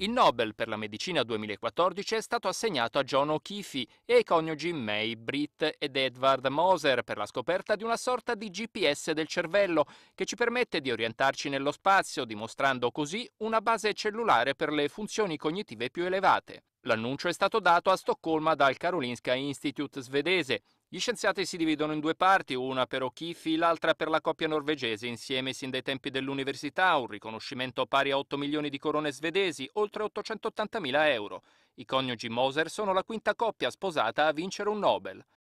Il Nobel per la medicina 2014 è stato assegnato a John O'Keefe e ai coniugi May, Britt ed Edward Moser per la scoperta di una sorta di GPS del cervello che ci permette di orientarci nello spazio, dimostrando così una base cellulare per le funzioni cognitive più elevate. L'annuncio è stato dato a Stoccolma dal Karolinska Institute svedese. Gli scienziati si dividono in due parti, una per O'Keefe e l'altra per la coppia norvegese, insieme sin dai tempi dell'università, un riconoscimento pari a 8 milioni di corone svedesi, oltre 880 mila euro. I coniugi Moser sono la quinta coppia sposata a vincere un Nobel.